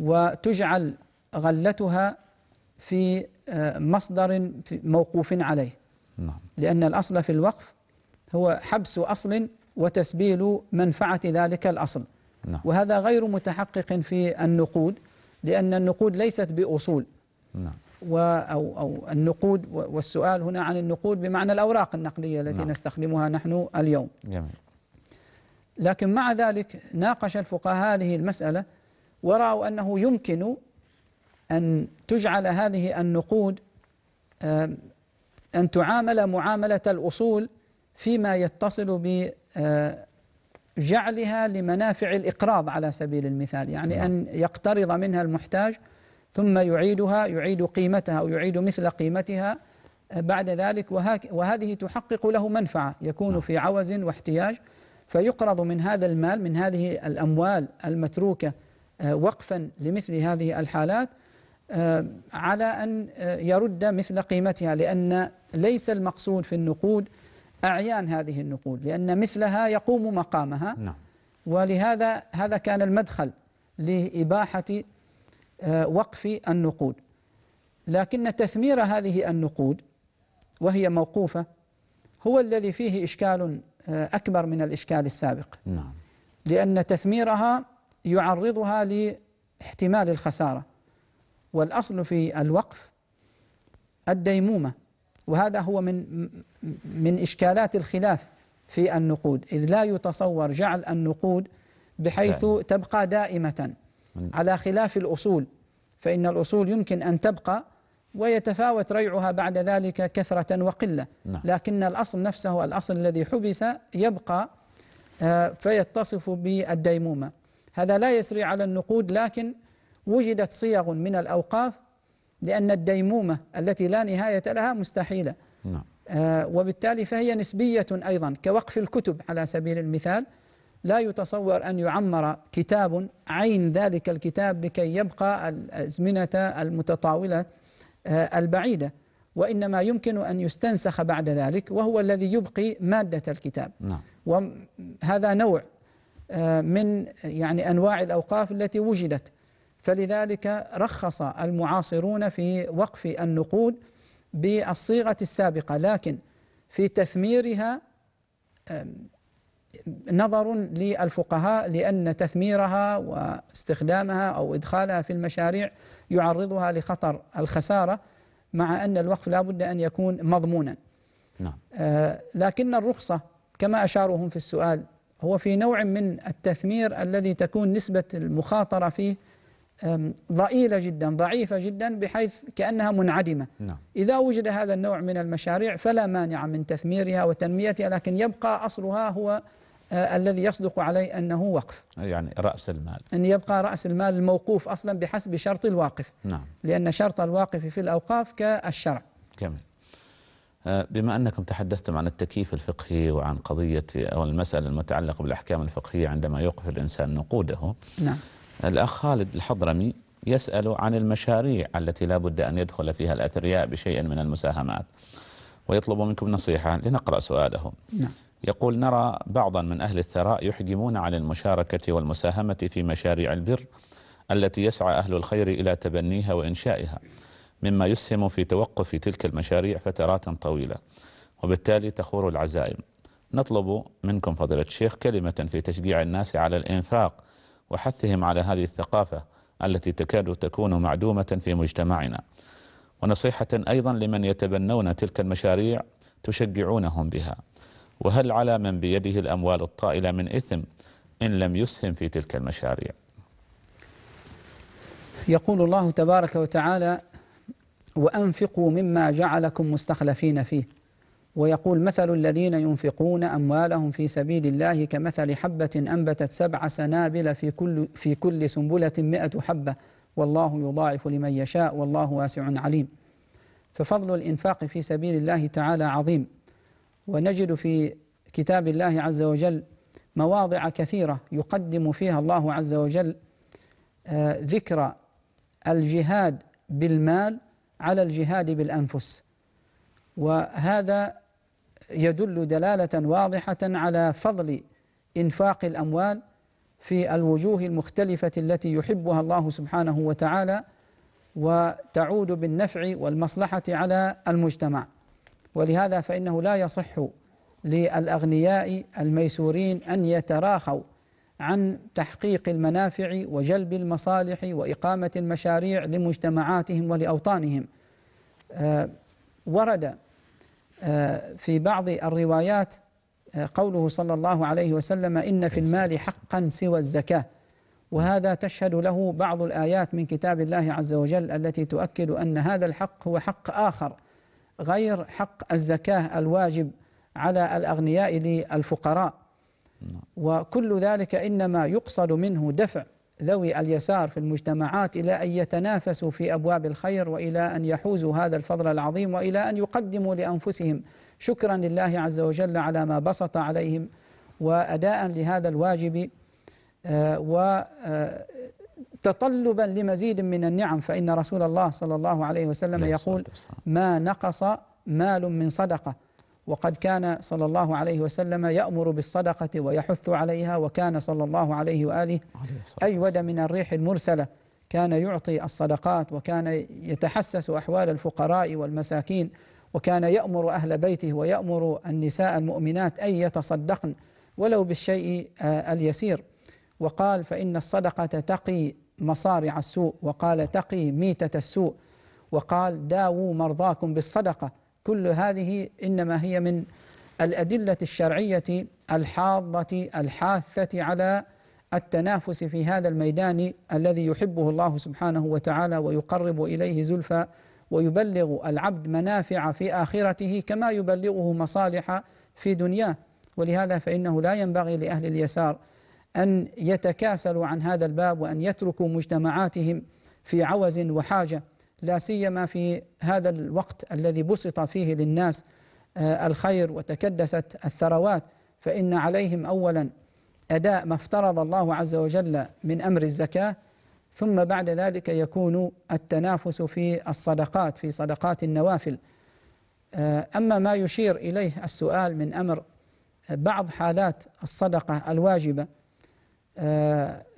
وتجعل غلتها في آه، مصدر موقوف عليه نعم. لأن الأصل في الوقف هو حبس أصل وتسبيل منفعة ذلك الأصل نعم. وهذا غير متحقق في النقود لأن النقود ليست بأصول نعم. و أو, أو النقود والسؤال هنا عن النقود بمعنى الأوراق النقدية التي نعم. نستخدمها نحن اليوم جميل. لكن مع ذلك ناقش الفقهاء هذه المسألة ورأوا أنه يمكن أن تجعل هذه النقود أن تعامل معاملة الأصول فيما يتصل ب آه، جعلها لمنافع الإقراض على سبيل المثال يعني نعم. أن يقترض منها المحتاج ثم يعيدها يعيد قيمتها أو يعيد مثل قيمتها آه، بعد ذلك وهذه تحقق له منفعة يكون نعم. في عوز واحتياج فيقرض من هذا المال من هذه الأموال المتروكة آه، وقفا لمثل هذه الحالات آه، على أن يرد مثل قيمتها لأن ليس المقصود في النقود أعيان هذه النقود لأن مثلها يقوم مقامها نعم. ولهذا هذا كان المدخل لإباحة آه، وقف النقود لكن تثمير هذه النقود وهي موقوفة هو الذي فيه إشكال آه، أكبر من الإشكال السابق نعم. لأن تثميرها يعرضها لاحتمال الخسارة والأصل في الوقف الديمومة وهذا هو من من إشكالات الخلاف في النقود إذ لا يتصور جعل النقود بحيث تبقى دائمة على خلاف الأصول فإن الأصول يمكن أن تبقى ويتفاوت ريعها بعد ذلك كثرة وقلة نعم. لكن الأصل نفسه الأصل الذي حبس يبقى آه، فيتصف بالديمومة هذا لا يسري على النقود لكن وجدت صيغ من الأوقاف لأن الديمومة التي لا نهاية لها مستحيلة نعم. آه وبالتالي فهي نسبية أيضا كوقف الكتب على سبيل المثال لا يتصور أن يعمر كتاب عين ذلك الكتاب لكي يبقى الأزمنة المتطاولة آه البعيدة وإنما يمكن أن يستنسخ بعد ذلك وهو الذي يبقي مادة الكتاب نعم. وهذا نوع آه، من يعني أنواع الأوقاف التي وجدت فلذلك رخص المعاصرون في وقف النقود بالصيغة السابقة لكن في تثميرها نظر للفقهاء لأن تثميرها واستخدامها أو إدخالها في المشاريع يعرضها لخطر الخسارة مع أن الوقف لا بد أن يكون مضمونا نعم. آه، لكن الرخصة كما أشاروا هم في السؤال هو في نوع من التثمير الذي تكون نسبة المخاطرة فيه ضئيلة جدا ضعيفة جدا بحيث كأنها منعدمة نعم. إذا وجد هذا النوع من المشاريع فلا مانع من تثميرها وتنميتها لكن يبقى أصلها هو آه الذي يصدق عليه أنه وقف يعني رأس المال أن يبقى رأس المال الموقوف أصلا بحسب شرط الواقف نعم. لأن شرط الواقف في الأوقاف كالشرع جميل بما أنكم تحدثتم عن التكييف الفقهي وعن قضية أو المسألة المتعلقة بالأحكام الفقهية عندما يوقف الإنسان نقوده نعم الأخ خالد الحضرمي يسأل عن المشاريع التي لا بد أن يدخل فيها الأثرياء بشيء من المساهمات ويطلب منكم نصيحة لنقرأ سؤاله نعم. يقول نرى بعضا من أهل الثراء يحجمون عن المشاركة والمساهمة في مشاريع البر التي يسعى أهل الخير إلى تبنيها وإنشائها مما يسهم في توقف تلك المشاريع فترات طويلة وبالتالي تخور العزائم نطلب منكم فضيلة الشيخ كلمة في تشجيع الناس على الإنفاق وحثهم على هذه الثقافة التي تكاد تكون معدومة في مجتمعنا ونصيحة أيضا لمن يتبنون تلك المشاريع تشجعونهم بها وهل على من بيده الأموال الطائلة من إثم إن لم يسهم في تلك المشاريع يقول الله تبارك وتعالى وأنفقوا مما جعلكم مستخلفين فيه ويقول مثل الذين ينفقون أموالهم في سبيل الله كمثل حبة أنبتت سبع سنابل في كل, في كل سنبلة مئة حبة والله يضاعف لمن يشاء والله واسع عليم ففضل الإنفاق في سبيل الله تعالى عظيم ونجد في كتاب الله عز وجل مواضع كثيرة يقدم فيها الله عز وجل آه، ذكر الجهاد بالمال على الجهاد بالأنفس وهذا يدل دلالة واضحة على فضل إنفاق الأموال في الوجوه المختلفة التي يحبها الله سبحانه وتعالى وتعود بالنفع والمصلحة على المجتمع ولهذا فإنه لا يصح للأغنياء الميسورين أن يتراخوا عن تحقيق المنافع وجلب المصالح وإقامة المشاريع لمجتمعاتهم ولأوطانهم آه، ورد آه، في بعض الروايات آه، قوله صلى الله عليه وسلم إن في إيه، المال حقا سوى الزكاة وهذا تشهد له بعض الآيات من كتاب الله عز وجل التي تؤكد أن هذا الحق هو حق آخر غير حق الزكاة الواجب على الأغنياء للفقراء نعم. وكل ذلك إنما يقصد منه دفع ذوي اليسار في المجتمعات إلى أن يتنافسوا في أبواب الخير وإلى أن يحوزوا هذا الفضل العظيم وإلى أن يقدموا لأنفسهم شكرا لله عز وجل على ما بسط عليهم وأداء لهذا الواجب آه، وتطلبا آه، لمزيد من النعم فإن رسول الله صلى الله عليه وسلم يقول ما نقص مال من صدقه وقد كان صلى الله عليه وسلم يأمر بالصدقة ويحث عليها وكان صلى الله عليه وآله أجود من الريح المرسلة كان يعطي الصدقات وكان يتحسس أحوال الفقراء والمساكين وكان يأمر أهل بيته ويأمر النساء المؤمنات أن يتصدقن ولو بالشيء آه، اليسير وقال فإن الصدقة تقي مصارع السوء وقال تقي ميتة السوء وقال داووا مرضاكم بالصدقة كل هذه إنما هي من الأدلة الشرعية الحاضة الحاثة على التنافس في هذا الميدان الذي يحبه الله سبحانه وتعالى ويقرب إليه زلفى ويبلغ العبد منافع في آخرته كما يبلغه مصالح في دنياه ولهذا فإنه لا ينبغي لأهل اليسار أن يتكاسلوا عن هذا الباب وأن يتركوا مجتمعاتهم في عوز وحاجة لا سيما في هذا الوقت الذي بسط فيه للناس آه، الخير وتكدست الثروات فإن عليهم أولا أداء ما افترض الله عز وجل من أمر الزكاة ثم بعد ذلك يكون التنافس في الصدقات في صدقات النوافل آه، أما ما يشير إليه السؤال من أمر آه، بعض حالات الصدقة الواجبة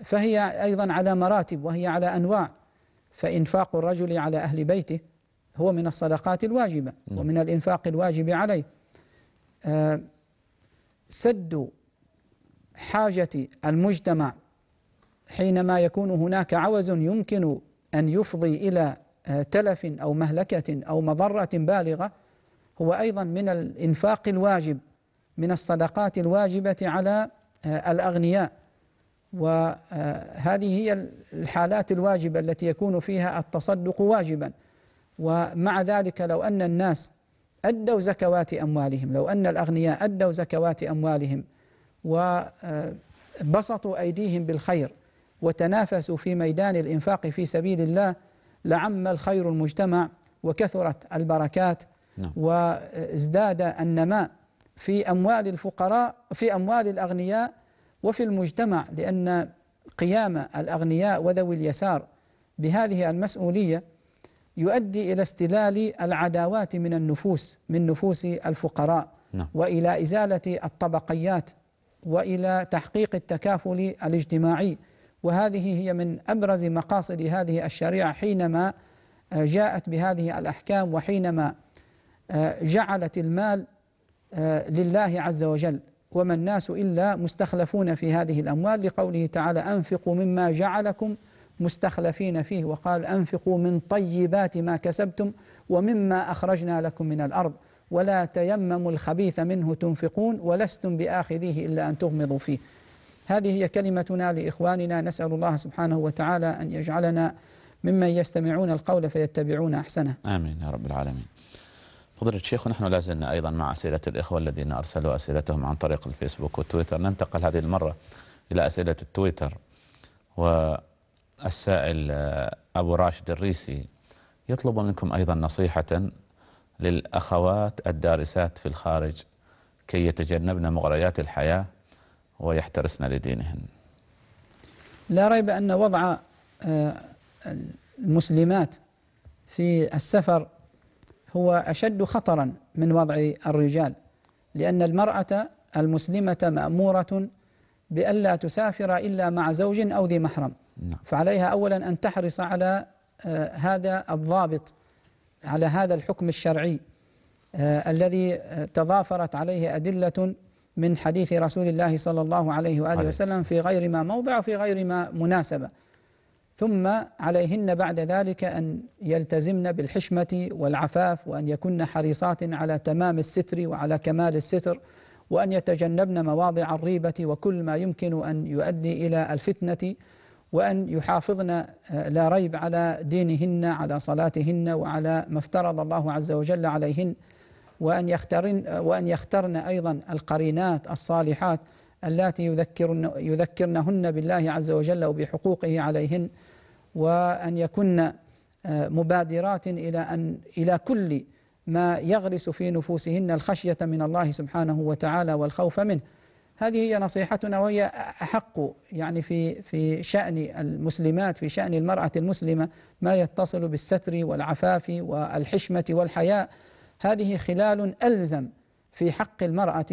فهي أيضا على مراتب وهي على أنواع فإنفاق الرجل على أهل بيته هو من الصدقات الواجبة نعم. ومن الإنفاق الواجب عليه آه، سد حاجة المجتمع حينما يكون هناك عوز يمكن أن يفضي إلى آه، تلف أو مهلكة أو مضرة بالغة هو أيضا من الإنفاق الواجب من الصدقات الواجبة على آه، الأغنياء وهذه آه، هي الحالات الواجبة التي يكون فيها التصدق واجبا ومع ذلك لو أن الناس أدوا زكوات أموالهم لو أن الأغنياء أدوا زكوات أموالهم وبسطوا آه، أيديهم بالخير وتنافسوا في ميدان الإنفاق في سبيل الله لعم الخير المجتمع وكثرت البركات نعم. وازداد النماء في أموال الفقراء في أموال الأغنياء وفي المجتمع لأن قيام الأغنياء وذوي اليسار بهذه المسؤولية يؤدي إلى استلال العداوات من النفوس من نفوس الفقراء نعم. وإلى إزالة الطبقيات وإلى تحقيق التكافل الاجتماعي وهذه هي من أبرز مقاصد هذه الشريعة حينما آه، جاءت بهذه الأحكام وحينما آه، جعلت المال آه، لله عز وجل وما الناس إلا مستخلفون في هذه الأموال لقوله تعالى أنفقوا مما جعلكم مستخلفين فيه وقال أنفقوا من طيبات ما كسبتم ومما أخرجنا لكم من الأرض ولا تيمموا الخبيث منه تنفقون ولستم بآخذيه إلا أن تغمضوا فيه هذه هي كلمتنا لإخواننا نسأل الله سبحانه وتعالى أن يجعلنا ممن يستمعون القول فيتبعون أحسنه آمين يا رب العالمين فضيلة الشيخ ونحن لازلنا أيضا مع أسئلة الإخوة الذين أرسلوا أسئلتهم عن طريق الفيسبوك والتويتر ننتقل هذه المرة إلى أسئلة التويتر والسائل آه، أبو راشد الريسي يطلب منكم أيضا نصيحة للأخوات الدارسات في الخارج كي يتجنبن مغريات الحياة ويحترسن لدينهن لا ريب أن وضع آه، المسلمات في السفر هو أشد خطرا من وضع الرجال لأن المرأة المسلمة مأمورة بألا تسافر إلا مع زوج أو ذي محرم نعم. فعليها أولا أن تحرص على آه، هذا الضابط على هذا الحكم الشرعي آه، الذي تضافرت عليه أدلة من حديث رسول الله صلى الله عليه وآله وسلم في غير ما موضع وفي غير ما مناسبة ثم عليهن بعد ذلك أن يلتزمن بالحشمة والعفاف وأن يكن حريصات على تمام الستر وعلى كمال الستر وأن يتجنبن مواضع الريبة وكل ما يمكن أن يؤدي إلى الفتنة وأن يحافظن آه، لا ريب على دينهن على صلاتهن وعلى ما افترض الله عز وجل عليهن وأن يخترن آه، وأن يخترن أيضا القرينات الصالحات اللاتي يذكرن يذكرنهن بالله عز وجل وبحقوقه عليهن وأن يكن آه، مبادرات إلى أن إلى كل ما يغرس في نفوسهن الخشية من الله سبحانه وتعالى والخوف منه هذه هي نصيحتنا وهي أحق يعني في في شأن المسلمات في شأن المرأة المسلمة ما يتصل بالستر والعفاف والحشمة والحياء هذه خلال ألزم في حق المرأة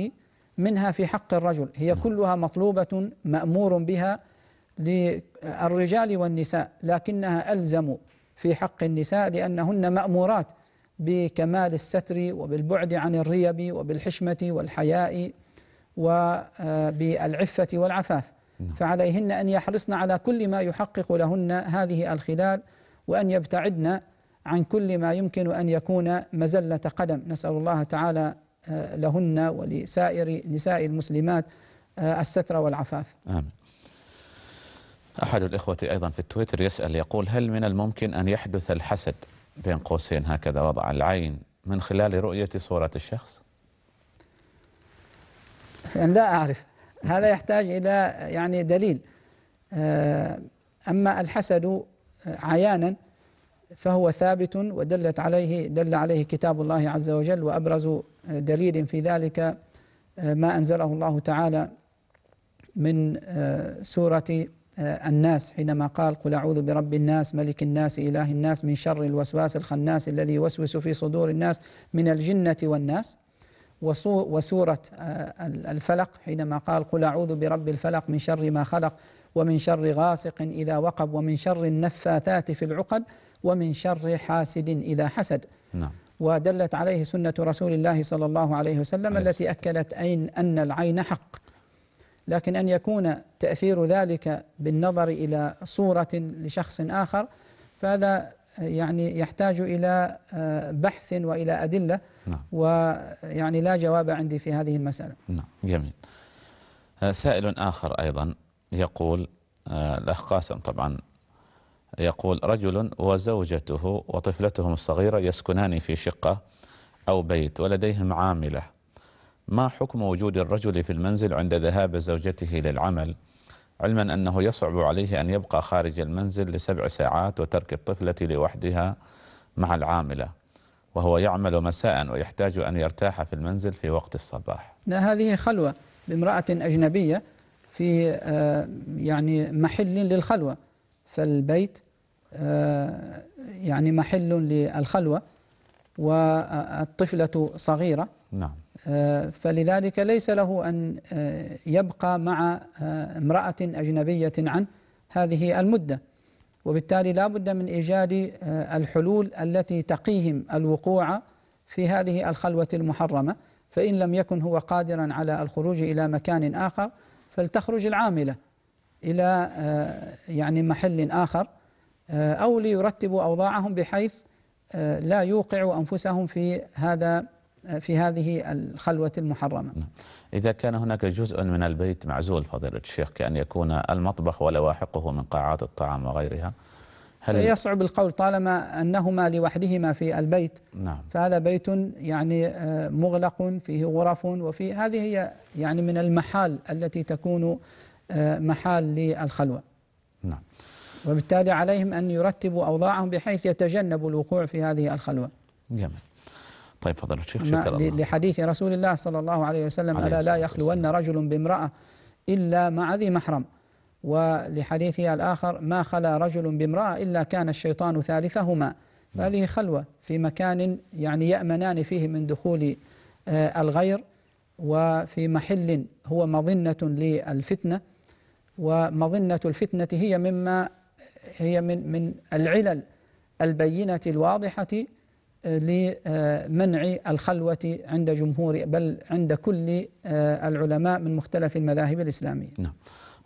منها في حق الرجل هي نعم. كلها مطلوبة مأمور بها للرجال والنساء لكنها ألزم في حق النساء لأنهن مأمورات بكمال الستر وبالبعد عن الريب وبالحشمة والحياء وبالعفة والعفاف نعم. فعليهن أن يحرصن على كل ما يحقق لهن هذه الخلال وأن يبتعدن عن كل ما يمكن أن يكون مزلة قدم نسأل الله تعالى آه، لهن ولسائر نساء المسلمات آه، الستر والعفاف آمين أحد الإخوة أيضا في التويتر يسأل يقول هل من الممكن أن يحدث الحسد بين قوسين هكذا وضع العين من خلال رؤية صورة الشخص لا أعرف هذا يحتاج إلى يعني دليل آه، أما الحسد آه، عيانا فهو ثابت ودلت عليه دل عليه كتاب الله عز وجل وأبرز آه، دليل في ذلك ما أنزله الله تعالى من سورة آه، الناس حينما قال قل أعوذ برب الناس ملك الناس إله الناس من شر الوسواس الخناس الذي يوسوس في صدور الناس من الجنة والناس وسورة آه، الفلق حينما قال قل أعوذ برب الفلق من شر ما خلق ومن شر غاسق إذا وقب ومن شر النفاثات في العقد ومن شر حاسد إذا حسد نعم ودلت عليه سنة رسول الله صلى الله عليه وسلم عليه التي أكدت أين أن العين حق لكن أن يكون تأثير ذلك بالنظر إلى صورة لشخص آخر فهذا يعني يحتاج إلى آه، بحث وإلى أدلة نعم. ويعني لا جواب عندي في هذه المسألة نعم جميل آه، سائل آخر أيضا يقول آه، الأخ قاسم طبعا يقول رجل وزوجته وطفلتهم الصغيرة يسكنان في شقة أو بيت ولديهم عاملة ما حكم وجود الرجل في المنزل عند ذهاب زوجته للعمل علما أنه يصعب عليه أن يبقى خارج المنزل لسبع ساعات وترك الطفلة لوحدها مع العاملة وهو يعمل مساء ويحتاج أن يرتاح في المنزل في وقت الصباح لا هذه خلوة بامرأة أجنبية في آه، يعني محل للخلوة فالبيت آه، يعني محل للخلوة والطفلة صغيرة نعم آه، فلذلك ليس له أن آه، يبقى مع آه، امرأة أجنبية عن هذه المدة وبالتالي لا بد من إيجاد الحلول التي تقيهم الوقوع في هذه الخلوة المحرمة فإن لم يكن هو قادرا على الخروج إلى مكان آخر فلتخرج العاملة إلى يعني محل آخر أو ليرتبوا أوضاعهم بحيث لا يوقعوا أنفسهم في هذا في هذه الخلوة المحرمة نعم. إذا كان هناك جزء من البيت معزول فضيلة الشيخ كأن يكون المطبخ ولواحقه من قاعات الطعام وغيرها هل يصعب القول طالما أنهما لوحدهما في البيت نعم. فهذا بيت يعني آه، مغلق فيه غرف وفي هذه هي يعني من المحال التي تكون آه، محال للخلوة نعم وبالتالي عليهم أن يرتبوا أوضاعهم بحيث يتجنبوا الوقوع في هذه الخلوة جميل طيب فضل الشيخ شكرا الله لحديث رسول الله صلى الله عليه وسلم عليه ألا لا يخلون رجل بامرأة إلا مع ذي محرم ولحديثه الآخر ما خلا رجل بامرأة إلا كان الشيطان ثالثهما فهذه خلوة في مكان يعني يأمنان فيه من دخول آه، الغير وفي محل هو مظنة للفتنة ومظنة الفتنة هي مما هي من من العلل البينة الواضحة لمنع الخلوة عند جمهور بل عند كل آه، العلماء من مختلف المذاهب الإسلامية نعم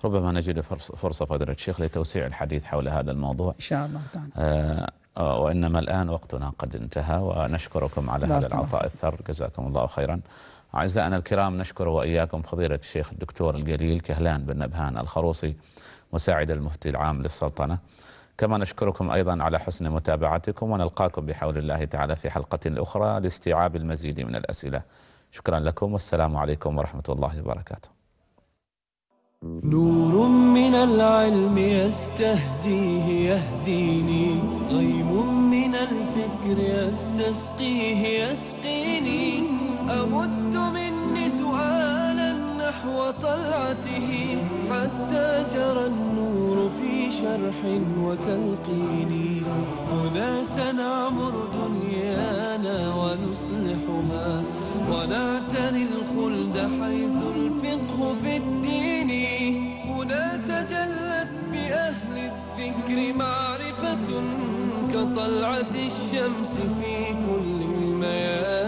ربما نجد فرصة فضيلة الشيخ لتوسيع الحديث حول هذا الموضوع إن شاء الله تعالى آه، آه، وإنما الآن وقتنا قد انتهى ونشكركم على هذا العطاء الثر جزاكم الله خيرا أعزائنا الكرام نشكر وإياكم فضيلة الشيخ الدكتور الجليل كهلان بن نبهان الخروصي مساعد المفتي العام للسلطنة كما نشكركم أيضا على حسن متابعتكم ونلقاكم بحول الله تعالى في حلقة أخرى لاستيعاب المزيد من الأسئلة شكرا لكم والسلام عليكم ورحمة الله وبركاته نور من العلم يستهديه يهديني غيم من الفكر يستسقيه يسقيني أمد نحو طلعته حتى جرى النور في شرح وتلقين هنا سنعمر دنيانا ونصلحها ونعتني الخلد حيث الفقه في الدين هنا تجلت بأهل الذكر معرفة كطلعة الشمس في كل الميادين